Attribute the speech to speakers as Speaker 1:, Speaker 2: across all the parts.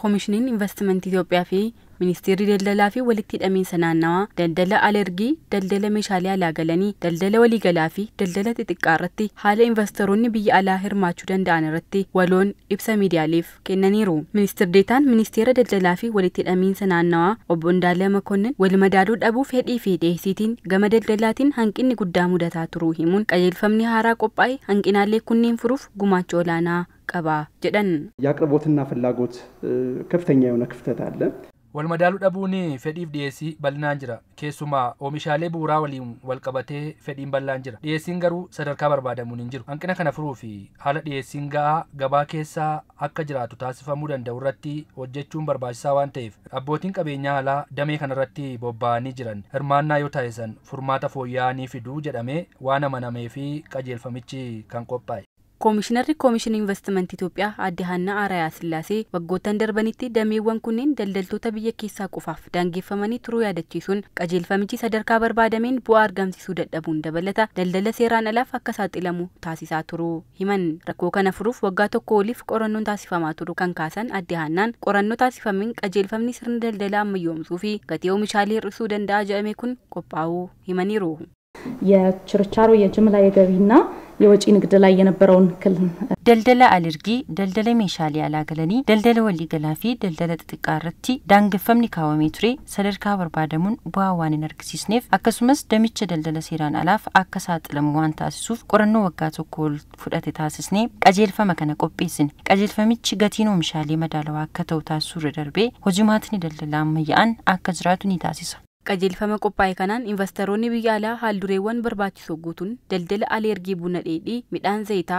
Speaker 1: ኮሚሽንን ኢንቨስትመንት ኢትዮጵያ ፊ ሚኒስትሪ ደልደላ ፊ ወልቲ ደሚን ሰናናዋ ደልደለ አለርጊ ደልደለ ሜሻሌ አላገለኒ ደልደለ ወሊ ደልደለ ጥጥቃረቲ ሀለ ኢንቨስተሩኒ ብይ አላ ህርማቹ ደንዳአንረቲ ወሎን ኢብሰ ሚዲያ ሊፍ ኬነኒሩ ሚኒስትር ዴታን ሚኒስቴረ ደልደላ ፊ ወልቲ ደሚን ሰናናዋ ኦቦ እንዳለ መኮንን ወልመዳሉ ደቡ ፌዲ ፊ ደሲቲን ገመ ደልደላቲን ሀንቂኒ ጉዳ ሙደታ ሂሙን ቀየልፈምኒ ሀራ ቆጳይ ሀንቂናሌ ኩኒን ፍሩፍ ጉማቾ ላና qabaa jedhan. Yaaqirbootnaa fillaagoot kaftanyaa yoona kiftataa
Speaker 2: Walmadaaluu dhabuun fedhiif dhiyeessii bal'inaan jira. Keessumaa oomishaalee bu'uuraa waliin wal qabatee fedhiin bal'aan jira. Dhiyeessiin garuu sadarkaa barbaadamuun hin jiru. Hanqina kana furuuf haala dhiyeessiin gahaa gabaa keessaa akka jiraatu taasifamuu danda'u irratti hojjechuun barbaachisaa waan ta'eef abbootiin qabeenyaa alaa damee kanarratti bobba'anii jiran hirmaannaa yoo taasisan furmaata fooyya'anii fiduu jedhamee waan fi qajeelfamichi kan qophaa'e.
Speaker 1: ኮሚሽነሪ ኮሚሽን ኢንቨስትመንት ኢትዮጵያ አዲሃና አራያ ስላሴ ወጎተን ደርበኒቲ ደሜወን ኩኒን ደልደልቶተ ብየ ኬሳ ቁፋፍ ዳንጌፈመኒ ትሩ ያደቺሱን ቀጄል ፈምቺ ሰደርካ በርባደሜን ቡአር ገምሲሱ ደደቡ እንደበለተ ደልደለ ሴራን አላፍ አከሳጢለሙ ታሲሳ ትሩ ሂመን ረኮ ከነፍሩፍ ወጋ ቶኮ ኦሊፍ ቆረኖን ታሲፈማ ከንካሰን አዲሃናን ቆረኖ ታሲፈሚን ቀጄል ፈምኒ ስርን ደልደላ አምዮም ሱፊ ገቴው ምሻሌ ርሱ ደንዳ ጀእሜ ኩን ሂመኒ ሩ የችርቻሮ የጅምላ የገቢና የወጪ ንግድ ላይ የነበረውን ክል
Speaker 2: ደልደለ አልርጊ ደልደለ ሜሻሌ አላገለኒ ደልደለ ወሊ ገላፊ ደልደለ ጥጥቃረቲ ዳንግፈምኒ ካወሜ ቱሬ ሰደድካ በርባደሙን ቧዋን ነርግሲስኔፍ አከሱመስ ደሚቸ ደልደለ ሴራን አላፍ አከሳጥለም ዋን ታስሱፍ ቆረኖ ወጋ ቶኮል ፉጠት የታስስኔ ቀጀልፈ መከነ ቆጴስን ቀጀልፈሚች ገቲኖ ምሻሌ መዳለዋ ከተው ታሱር ደርቤ ሆጅማትን ደልደላ መያአን አከዝራቱን ይታስሳ
Speaker 1: qajeelfama qophaa'e kanaan investoroonni biyya alaa haaldureewwan barbaachisu guutuun daldala aleergii buna dheedhii midhaan zayitaa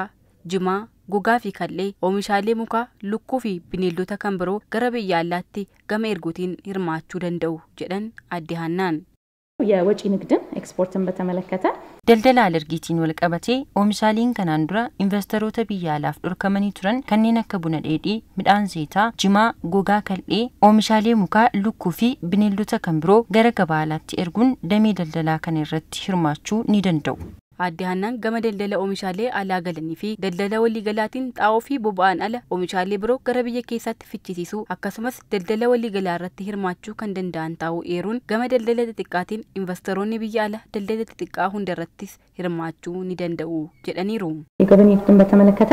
Speaker 1: jimaa gogaa fi kallee oomishaalee mukaa lukkuu fi bineeldota kan biroo gara biyya alaatti gama erguutiin hirmaachuu danda'u jedhan adde Haannaan የወጪ ንግድን ኤክስፖርትን በተመለከተ
Speaker 2: daldala alargiitiin wal qabatee oomishaaleen kanaan dura investoroota biyya alaaf dhorkamanii turan kanneen akka buna dheedhii, midhaan zeetaa, jimaa, gogaa kaldhee, oomishaalee mukaa, lukkuu fi bineeldota kan biroo gara gabaa alaatti erguun damee daldalaa kana irratti hirmaachuu ni danda'u.
Speaker 1: Adde Hannaan gama daldala oomishaalee alaa galanii fi daldala waliigalaatiin xaa'oo fi boba'aan ala oomishaalee biroo gara biyya keessaatti fichisiisuu akkasumas daldala waliigalaa irratti hirmaachuu kan danda'an taa'uu eeruun gama daldala xixiqqaatiin investoroonni biyya ala daldala xixiqqaa hundarrattis hirmaachuu ni danda'u jedhaniiru.
Speaker 2: ገበኔቱን በተመለከተ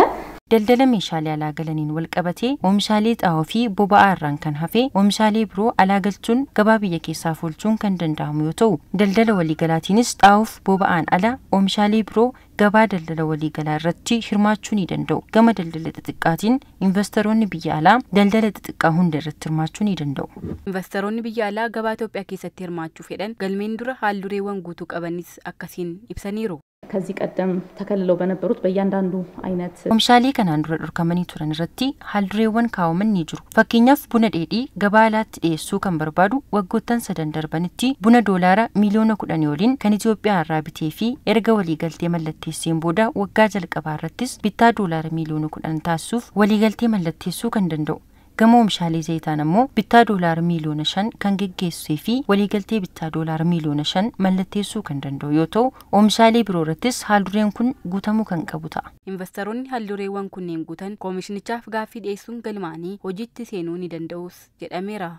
Speaker 2: Daldala meeshaalee alaa galaniin wal qabatee oomishaalee xaa'oo fi boba'aa irraan kan hafe oomishaalee biroo alaa galchuun gabaa biyya keessaaf oolchuun kan danda'amu yoo ta'u daldala waliigalaatiinis xaa'oof boba'aan ala oomishaalee biroo gabaa daldala waliigalaa irratti hirmaachuu ni danda'u. Gama daldala xixiqqaatiin investoroonni biyya alaa daldala xixiqqaa hunda irratti hirmaachuu ni danda'u.
Speaker 1: Investoroonni biyya alaa gabaa Itoophiyaa keessatti hirmaachuu fedhan galmeen dura haallureewwan guutuu qabanis akkasiin ibsaniiru. ከዚህ
Speaker 2: ቀደም ተከልለው በነበሩት በእያንዳንዱ አይነት ኦምሻሌ kanaan dura dhorkamanii turan irratti haaldureewwan kaawwaman ni jiru. Fakkeenyaaf buna dheedhii gabaa alaatti dhiyeessuu kan barbaadu waggoottan sadan darbanitti buna doolaara miiliyoona kudhanii oliin kan Itoophiyaa irraa bitee fi erga waliigaltee mallatteesseen booda waggaa jalqabaa irrattis bittaa doolaara miiliyoona kudhan taasisuuf waliigaltee mallatteessuu kan danda'u. gamoo oomishaalee zayitaan ammoo bittaa doolaara miiliyoona shan kan geggeessee fi waliigaltee bittaa doolaara miiliyoona shan mallatteessuu kan danda'u yoo ta'u oomishaalee biroo irrattis haalureen kun guutamuu kan qabu ta'a.
Speaker 1: Investoroonni haaldureewwan kunneen guutan koomishinichaaf gaaffii dhiyeessuun galmaanii hojiitti seenuu ni danda'us jedhameera.